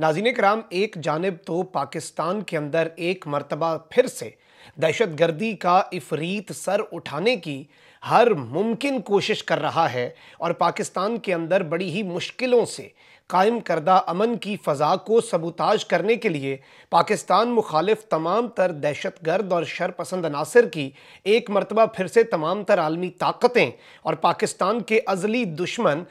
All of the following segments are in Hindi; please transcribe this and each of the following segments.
नाजीन कराम एक जानब तो पाकिस्तान के अंदर एक मरतबा फिर से दहशत गर्दी का इफरीत सर उठाने की हर मुमकिन कोशिश कर रहा है और पाकिस्तान के अंदर बड़ी ही मुश्किलों से कायम करदा अमन की फ़जा को सबूताज करने के लिए पाकिस्तान मुखालिफ तमाम तर दहशत गर्द और शरपसंद अनासर की एक मरतबा फिर से तमाम तर आलमी ताकतें और पाकिस्तान के अजली दुश्मन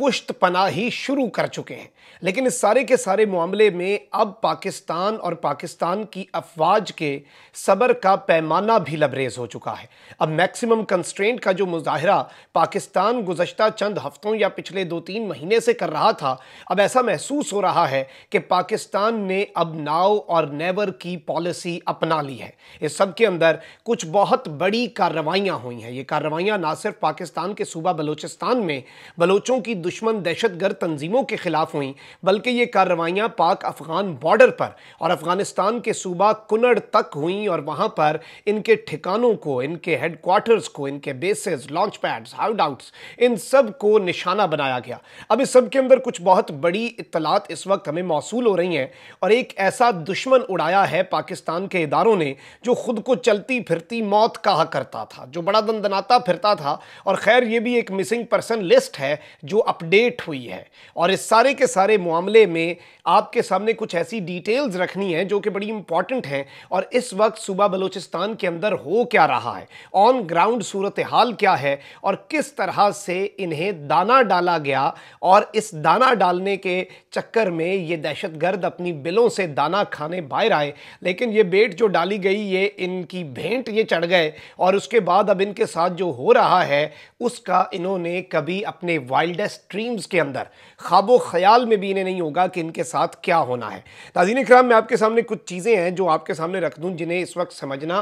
पना पनाही शुरू कर चुके हैं लेकिन इस सारे के सारे मामले में अब पाकिस्तान और पाकिस्तान की अफवाज के सबर का पैमाना भी लबरेज हो चुका है अब मैक्सिमम कंस्ट्रेंट का जो मुजाहरा पाकिस्तान गुजशत चंद हफ्तों या पिछले दो तीन महीने से कर रहा था अब ऐसा महसूस हो रहा है कि पाकिस्तान ने अब नाव और नेवर की पॉलिसी अपना ली है इस सब के अंदर कुछ बहुत बड़ी कार्रवाइयाँ हुई हैं ये कार्रवाइयाँ ना सिर्फ पाकिस्तान के सूबा बलोचिस्तान में बलोचों की दुश्मन दहशतगर्द तंजीमों के खिलाफ हुई बल्कि ये कार्रवाइयाँ पाक अफगान बॉर्डर पर और अफगानिस्तान के सूबा कुनड़ तक हुई और वहाँ पर इनके ठिकानों को इनके हेडकोार्टर्स को इनके bases launch pads hideouts इन सब को निशाना बनाया गया अब इस सब के अंदर कुछ बहुत बड़ी इतलात इस वक्त हमें मौसू हो रही हैं और एक ऐसा दुश्मन उड़ाया है पाकिस्तान के इदारों ने जो खुद को चलती फिरती मौत कहा करता था जो बड़ा दंदनाता फिरता था और खैर ये भी एक मिसिंग पर्सन लिस्ट है जो अपडेट हुई है और इस सारे के सारे मामले में आपके सामने कुछ ऐसी डिटेल्स रखनी है जो कि बड़ी इंपॉर्टेंट हैं और इस वक्त सूबा बलूचिस्तान के अंदर हो क्या रहा है ऑन ग्राउंड सूरत हाल क्या है और किस तरह से इन्हें दाना डाला गया और इस दाना डालने के चक्कर में ये दहशतगर्द अपनी बिलों से दाना खाने बाहर आए लेकिन ये बेट जो डाली गई ये इनकी भेंट ये चढ़ गए और उसके बाद अब इनके साथ जो हो रहा है उसका इन्होंने कभी अपने वाइल्डेस्ट ड्रीम्स के अंदर ख्वाब ख्याल में भी इन्हें नहीं होगा कि इनके साथ क्या होना है ताजीन कराम मैं आपके सामने कुछ चीज़ें हैं जो आपके सामने रख दूँ जिन्हें इस वक्त समझना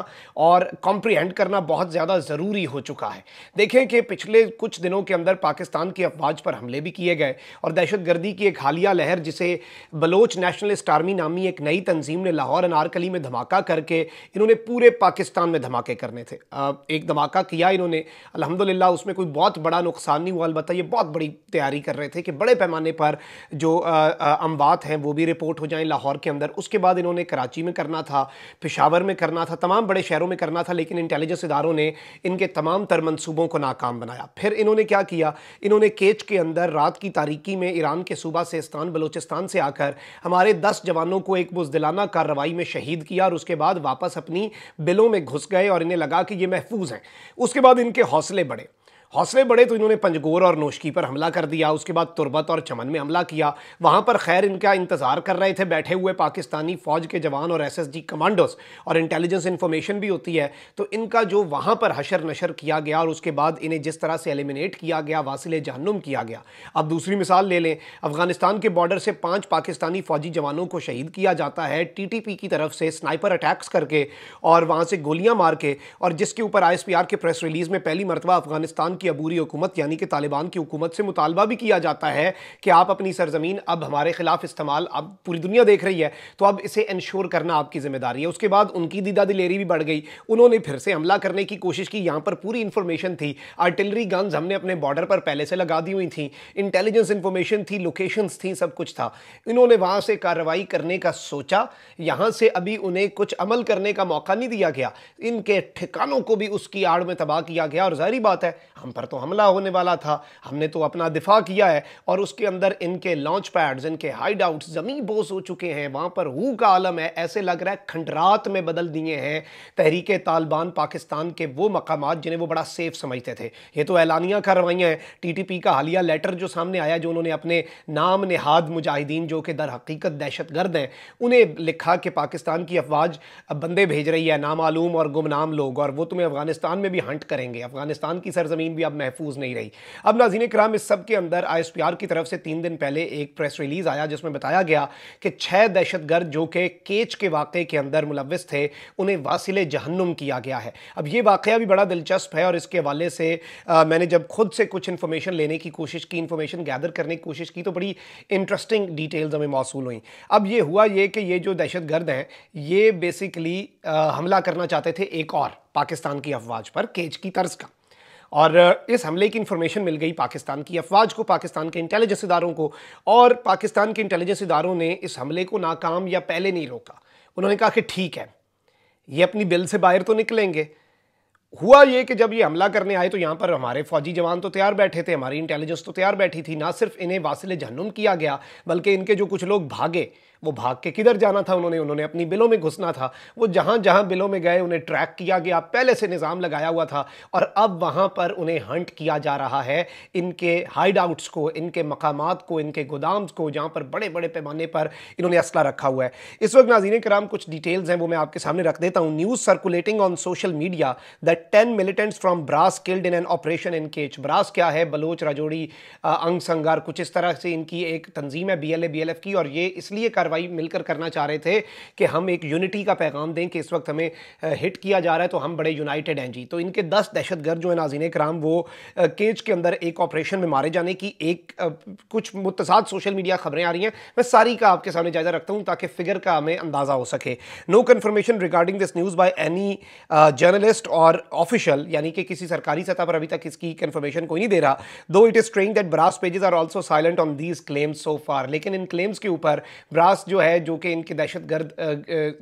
और कॉम्प्रीहेंड करना बहुत ज़्यादा ज़रूरी हो चुका है देखें कि पिछले कुछ दिनों के अंदर पाकिस्तान की अफवाज पर हमले भी किए गए और दहशतगर्दी की एक हालिया लहर जिसे बलोच नेशनलिस्ट आर्मी नामी एक नई तंजीम ने लाहौर अनारकली में धमाका करके इन्होंने पूरे पाकिस्तान में धमाके करने थे एक धमाका किया इन्होंने अलहमदिल्ला उसमें कोई बहुत बड़ा नुकसान नहीं हुआ अलबत्त ये बहुत बड़ी तैयारी कर रहे थे कि बड़े पैमाने पर जो अमवात हैं वो भी रिपोर्ट हो जाएं लाहौर के अंदर उसके बाद इन्होंने कराची में करना था पिशावर में करना था तमाम बड़े शहरों में करना था लेकिन इंटेलिजेंस इदारों ने इनके तमाम तर मनसूबों को नाकाम बनाया फिर इन्होंने क्या किया इन्होंने केच के अंदर रात की तारीकी में ईरान के सूबा से सेस्तान बलोचिस्तान से आकर हमारे दस जवानों को एक बुजदिलाना कार्रवाई में शहीद किया और उसके बाद वापस अपनी बिलों में घुस गए और इन्हें लगा कि ये महफूज हैं उसके बाद इनके हौसले बढ़े हौसले बढ़े तो इन्होंने पंजगोर और नोशकी पर हमला कर दिया उसके बाद तुरबत और चमन में हमला किया वहाँ पर खैर इनका इंतज़ार कर रहे थे बैठे हुए पाकिस्तानी फ़ौज के जवान और एस कमांडोस और इंटेलिजेंस इन्फॉर्मेशन भी होती है तो इनका जो वहाँ पर हशर नशर किया गया और उसके बाद इन्हें जिस तरह से एलिमिनेट किया गया वासिल जहनुम किया गया अब दूसरी मिसाल ले लें अफगानिस्तान के बॉर्डर से पाँच पाकिस्तानी फ़ौजी जवानों को शहीद किया जाता है टीटीपी की तरफ से स्नाइपर अटैक्स करके और वहाँ से गोलियाँ मार के और जिसके ऊपर आई के प्रेस रिलीज़ में पहली मरतबा अफगानिस्तान की अबूरी हुकूमत यानी कि तालिबान की हुकूमत से मुतालबा भी किया जाता है कि आप अपनी सरजमीन अब हमारे खिलाफ इस्तेमाल अब पूरी दुनिया देख रही है तो अब इसे इंश्योर करना आपकी जिम्मेदारी है उसके बाद उनकी दीदा दिलेरी भी बढ़ गई उन्होंने फिर से हमला करने की कोशिश की यहाँ पर पूरी इंफॉर्मेशन थी आर्टिलरी गन्स हमने अपने बॉर्डर पर पहले से लगा दी हुई थी इंटेलिजेंस इंफॉर्मेशन थी लोकेशन थी सब कुछ था इन्होंने वहाँ से कार्रवाई करने का सोचा यहाँ से अभी उन्हें कुछ अमल करने का मौका नहीं दिया गया इनके ठिकानों को भी उसकी आड़ में तबाह किया गया और जाहरी बात है हम पर तो हमला होने वाला था हमने तो अपना दिफा किया है और उसके अंदर इनके लॉन्च पैड्स इनके हाइड आउट्स जमी बोस हो चुके हैं वहाँ पर हु का आलम है ऐसे लग रहा है खंडरात में बदल दिए हैं तहरीक तालिबान पाकिस्तान के वो मकाम जिन्हें वो बड़ा सेफ समझते थे ये तो ऐलानिया कार्रवाइयाँ हैं टी टी पी का हालिया लेटर जो सामने आया जो उन्होंने अपने नाम नहाद मुजाहिदीन जो कि दर हकीकत दहशत गर्द हैं उन्हें लिखा कि पाकिस्तान की अफवाज बंदे भेज रही है नामालूम और गुमनाम लोग और वो तुम्हें अफगानिस्तान में भी हंट करेंगे अफगानिस्तान की सरजमीन भी भी अब महफूज नहीं रही अब नाजीन कराम इस सब के अंदर आई की तरफ से तीन दिन पहले एक प्रेस रिलीज़ आया जिसमें बताया गया कि छह दहशत गर्द जो कि के केच के वाक़े के अंदर मुलविस थे उन्हें वासिल जहन्नुम किया गया है अब ये वाक़ भी बड़ा दिलचस्प है और इसके हवाले से आ, मैंने जब खुद से कुछ इन्फॉर्मेशन लेने की कोशिश की इन्फॉर्मेशन गैदर करने की कोशिश की तो बड़ी इंटरेस्टिंग डिटेल्स हमें मौसू हुई अब ये हुआ ये कि ये जो दहशत गर्द हैं ये बेसिकली आ, हमला करना चाहते थे एक और पाकिस्तान की अफवाज पर केच की तर्ज का और इस हमले की इन्फॉर्मेशन मिल गई पाकिस्तान की अफवाज को पाकिस्तान के इंटेलिजेंस इदारों को और पाकिस्तान के इंटेलिजेंस इदारों ने इस हमले को नाकाम या पहले नहीं रोका उन्होंने कहा कि ठीक है ये अपनी बिल से बाहर तो निकलेंगे हुआ ये कि जब ये हमला करने आए तो यहाँ पर हमारे फौजी जवान तो तैयार बैठे थे हमारी इंटेलिजेंस तो तैयार बैठी थी ना सिर्फ इन्हें वासिल जहनुम किया गया बल्कि इनके जो कुछ लोग भागे वो भाग के किधर जाना था उन्होंने उन्होंने अपनी बिलों में घुसना था वो जहाँ जहाँ बिलों में गए उन्हें ट्रैक किया गया पहले से निज़ाम लगाया हुआ था और अब वहाँ पर उन्हें हंट किया जा रहा है इनके हाइड आउट्स को इनके मकाम को इनके गोदाम्स को जहाँ पर बड़े बड़े पैमाने पर इन्होंने असला रखा हुआ है इस वक्त नाजीन कराम कुछ डिटेल्स हैं वो मैं आपके सामने रख देता हूँ news circulating on social media that ten militants from BRAS killed in an operation in Kech BRAS क्या है बलोच राजौड़ी अंग संगार कुछ इस तरह से इनकी एक तंजीम है B L A B L F की और ये इसलिए कार्रवाई मिलकर करना चाह रहे थे कि हम एक यूनिटी का पैगाम दें कि इस वक्त हमें हिट किया जा रहा है तो हम बड़े यूनाइटेड हैं जी तो इनके दस दहशतगर्द जो है नाजीन कराम वो केच के अंदर एक ऑपरेशन में मारे जाने की एक कुछ मुतसाद सोशल मीडिया खबरें आ रही हैं मैं सारी का आपके सामने जायजा रखता हूँ ताकि फिगर का हमें अंदाज़ा हो सके no confirmation regarding this news by any journalist or official यानी कि किसी सरकारी सतह पर अभी तक इसकी कंफर्मेशन कोई नहीं दे रहा दो it is strange that BRAS pages are also silent on these claims so far लेकिन इन क्लेम्स के ऊपर ब्रास जो है जो कि इनके दहशतगर्द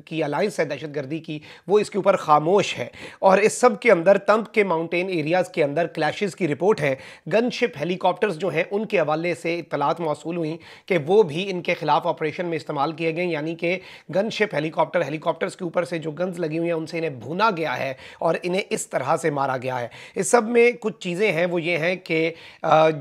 की अलायंस है दहशतगर्दी की वो इसके ऊपर खामोश है और इस सब के अंदर तंप के माउंटेन एरियाज़ के अंदर क्लैश की रिपोर्ट है गनशिप हेलीकॉप्टर्स जो हैं उनके हवाले से इतलात मौसू हुई कि वो भी इनके खिलाफ ऑपरेशन में इस्तेमाल किए गए यानी कि गनशिप हेलीकॉप्टर हेलीकॉप्टर्स के ऊपर से जो गन्स लगी हुई हैं उनसे इन्हें भुना गया है और इन्हें इस किस तरह से मारा गया है इस सब में कुछ चीज़ें हैं वो ये हैं कि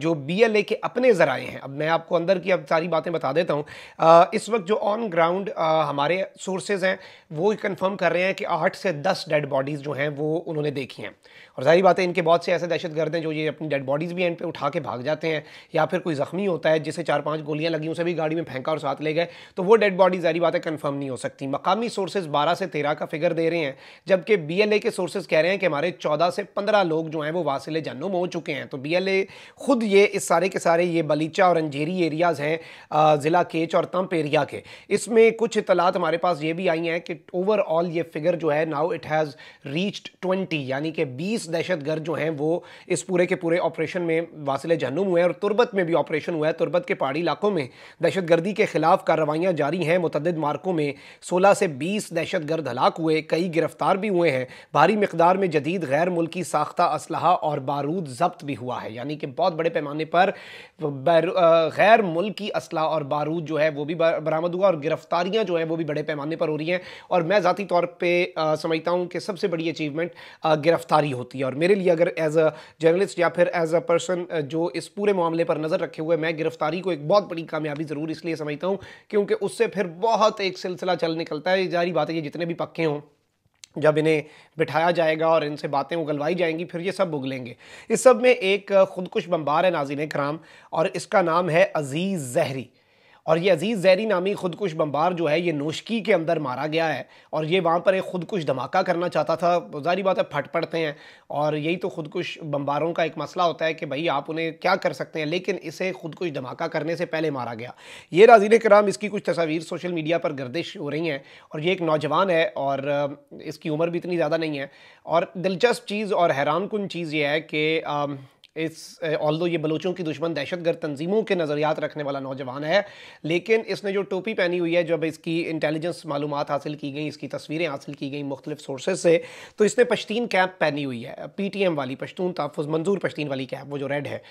जो बी के अपने ज़राए हैं अब मैं आपको अंदर की अब सारी बातें बता देता हूँ इस वक्त जो ऑन ग्राउंड हमारे सोर्सेज हैं वो कन्फर्म कर रहे हैं कि आठ से दस डेड बॉडीज़ जो हैं वो उन्होंने देखी हैं और जारी बात है इनके बहुत से ऐसे दहशत गर्द हैं जो ये अपनी डेड बॉडीज़ भी एंड पे उठा के भाग जाते हैं या फिर कोई ज़ख्मी होता है जिसे चार पाँच गोलियाँ लगी उसे भी गाड़ी में फेंका और साथ ले गए तो वो डेड बॉडी जारी बात है कन्फर्म नहीं हो सकती मकामी सोर्सेज बारह से तेरह का फिगर दे रहे हैं जबकि बी के सोर्सेज कह रहे हैं कि हमारे 14 से 15 लोग जो हैं वो वासिल जहनुम हो चुके हैं तो बीएलए ख़ुद ये इस सारे के सारे ये बलीचा और अंजेरी एरियाज़ हैं ज़िला केच और तंप एरिया के इसमें कुछ इतलात हमारे पास ये भी आई हैं कि ओवरऑल ये फिगर जो है now it has reached twenty यानी कि बीस दहशत गर्द जो हैं वो इस पूरे के पूरे ऑपरेशन में वासिल जहनुम हुए हैं और तुरबत में भी ऑपरेशन हुआ है तुरबत के पहाड़ी इलाकों में दहशत गर्दी के खिलाफ कार्रवाइयाँ जारी हैं मुतद मार्कों में सोलह से बीस दहशत गर्द हलाक हुए कई गिरफ्तार भी हुए हैं भारी मकदार में जदीद गैर मुल्की साख्ता असलहा और बारूद जब्त भी हुआ है यानी कि बहुत बड़े पैमाने पर गैर मुल्की असलहा और बारूद जो है वो भी बरामद हुआ और गिरफ्तारियाँ जो है वो भी बड़े पैमाने पर हो रही हैं और मैं ज़ाती तौर पर समझता हूँ कि सबसे बड़ी अचीवमेंट गिरफ्तारी होती है और मेरे लिए अगर एज अ जर्नलिस्ट या फिर एज अ पर्सन जो इस पूरे मामले पर नज़र रखे हुए मैं गिरफ्तारी को एक बहुत बड़ी कामयाबी ज़रूर इसलिए समझता हूँ क्योंकि उससे फिर बहुत एक सिलसिला चल निकलता है जारी बात है ये जितने भी पक्के हों जब इन्हें बिठाया जाएगा और इनसे बातें उगलवाई जाएंगी फिर ये सब उगलेंगे इस सब में एक खुदकुश बम्बार है नाजिन कराम और इसका नाम है अजीज़ जहरी और ये अजीज़ जैरी नामी खुदकुश बम्बार जो है ये नोशकी के अंदर मारा गया है और ये वहाँ पर एक खुदकुश धमाका करना चाहता था जारी बात है फट पड़ते हैं और यही तो खुदकुश बम्बारों का एक मसला होता है कि भाई आप उन्हें क्या कर सकते हैं लेकिन इसे खुदकुश धमाका करने से पहले मारा गया ये नाजीन कराम इसकी कुछ तस्वीर सोशल मीडिया पर गर्दिश हो रही हैं और ये एक नौजवान है और इसकी उम्र भी इतनी ज़्यादा नहीं है और दिलचस्प चीज़ और हैरान कन चीज़ ये है कि इस दो ये बलोचों की दुश्मन दहशतगर्द तंजीमों के नज़रियात रखने वाला नौजवान है लेकिन इसने जो टोपी पहनी हुई है जब इसकी इंटेलिजेंस मालूम हासिल की गई इसकी तस्वीरें हासिल की गई मुख्तलिफ सोर्सेज से तो इसने पश्तीन कैप पहनी हुई है पी टी एम वाली पश्तून तहफ़ मंजूर पश्तीन वाली कैप वो जो रेड है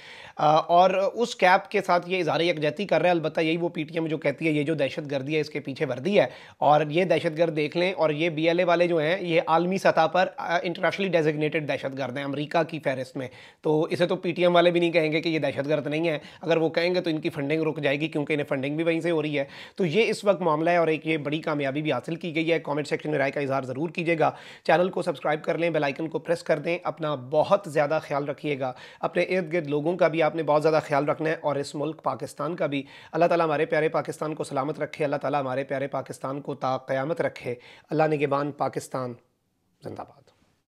और उस कैप के साथ ये इजहार यकजहती कर रहे हैं अलबत्त यही वो पी टी एम जो कहती है ये जो दहशत गर्दी है इसके पीछे वर्दी है और ये दहशत गर्द देख लें और ये बी एल ए वाले जो हैं ये आलमी सतह पर इंटरनेशनली डेजिग्नेटेड दहशत गर्द हैं अमरीका की फहरिस्त में तो इसे तो पीटीएम वाले भी नहीं कहेंगे कि ये दहशतगर्द नहीं है अगर वो कहेंगे तो इनकी फंडिंग रुक जाएगी क्योंकि इन्हें फंडिंग भी वहीं से हो रही है तो ये इस वक्त मामला है और एक ये बड़ी कामयाबी भी हासिल की गई है कॉमेंट सेक्शन में राय का इजहार ज़रूर कीजिएगा चैनल को सब्सक्राइब कर लें बेलाइकन को प्रेस कर दें अपना बहुत ज़्यादा ख्याल रखिएगा अपने इर्द गिर्द लोगों का भी आपने बहुत ज़्यादा ख्याल रखना है और इस मुल्क पाकिस्तान का भी अल्लाह ताली हमारे प्यारे पाकिस्तान को सलामत रखे अल्लाह ताली हमारे प्यारे पाकिस्तान को ताकयामत रखे अल्लाह ने पाकिस्तान जिंदाबाद